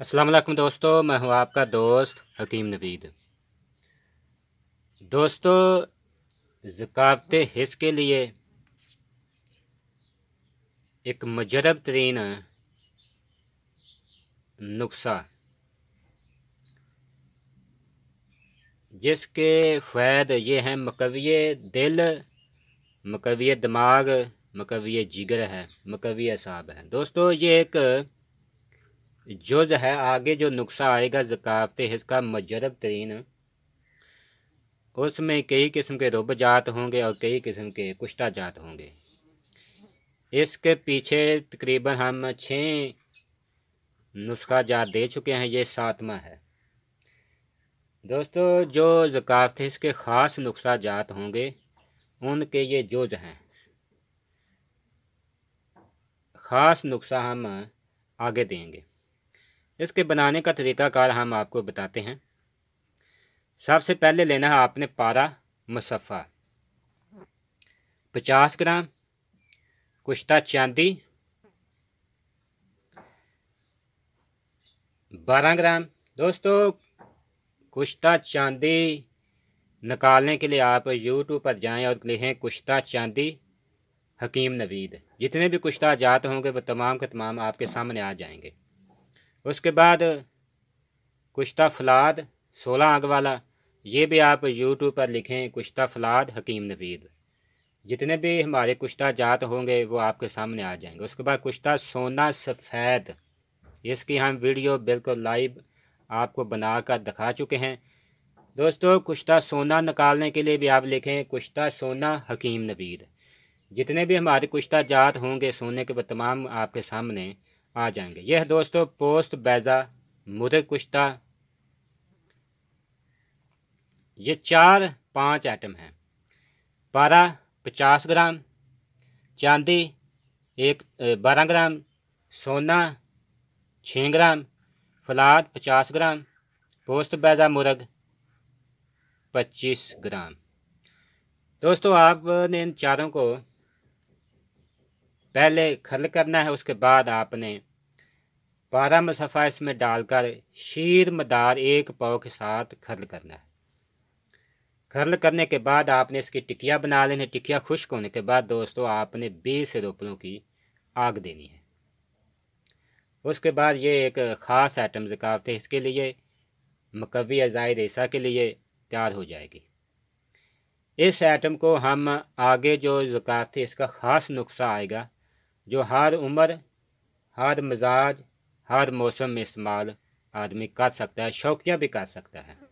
असलम दोस्तों मैं हूं आपका दोस्त हकीम नबीद दोस्तों ज़कावत हिस के लिए एक मजरब तरीन नुस्खा जिसके फ़ायद ये हैं मकविय दिल मकविय दिमाग मकविय जिगर है मकविय साहब है दोस्तों ये एक जो जो है आगे जो नुस्खा आएगा जकाफ़त हिस्सा मजरब तरीन उसमें कई किस्म के रुब जात होंगे और कई किस्म के कुश्ता जात होंगे इसके पीछे तकरीबन हम छः नुस्खा जात दे चुके हैं ये सातवा है दोस्तों जो ज़कावत इसके ख़ास नुस्खा जात होंगे उनके ये जुज हैं ख़ास नुस्खा हम आगे देंगे इसके बनाने का तरीकाकार हम आपको बताते हैं सबसे पहले लेना है आपने पारा मुसफ़ा पचास ग्राम कुश्ता चांदी बारह ग्राम दोस्तों कुश्ता चांदी निकालने के लिए आप यूट्यूब पर जाएं और लिखें कुश्ता चांदी हकीम नवीद जितने भी कुश्ता जात होंगे वो तमाम के तमाम आपके सामने आ जाएंगे उसके बाद कुश्ता फलाद सोलह आग वाला ये भी आप यूट्यूब पर लिखें कुश्ता फलाद हकीम नवीद जितने भी हमारे कुश्ता जात होंगे वो आपके सामने आ जाएंगे उसके बाद कुश्ता सोना सफ़ेद इसकी हम वीडियो बिल्कुल लाइव आपको बना कर दिखा चुके हैं दोस्तों कुश्ता सोना निकालने के लिए भी आप लिखें कुश्ता सोना हकीम नबीद जितने भी हमारे कुश्ता जात होंगे सोने के तमाम आपके सामने आ जाएंगे यह दोस्तों पोस्ट बैजा मुदे कुश्ता ये चार पांच आइटम हैं बारह पचास ग्राम चांदी एक बारह ग्राम सोना छ ग्राम फलाद पचास ग्राम पोस्त बैजा मुर्ग पच्चीस ग्राम दोस्तों आपने इन चारों को पहले खल करना है उसके बाद आपने बारह मसफ़ा इसमें डालकर शीर मदार एक पाव के साथ खरल करना है खर्ल करने के बाद आपने इसकी टिकिया बना लेनी है टिकिया खुश्क होने के बाद दोस्तों आपने बीस रोपड़ों की आग देनी है उसके बाद ये एक ख़ास आइटम ज़कावत है इसके लिए मकवी अजाय रेसा के लिए तैयार हो जाएगी इस आइटम को हम आगे जो ज़कात है इसका ख़ास नुस्खा आएगा जो हर उम्र हर मजाज हर मौसम में इस्तेमाल आदमी कर सकता है शौकिया भी कर सकता है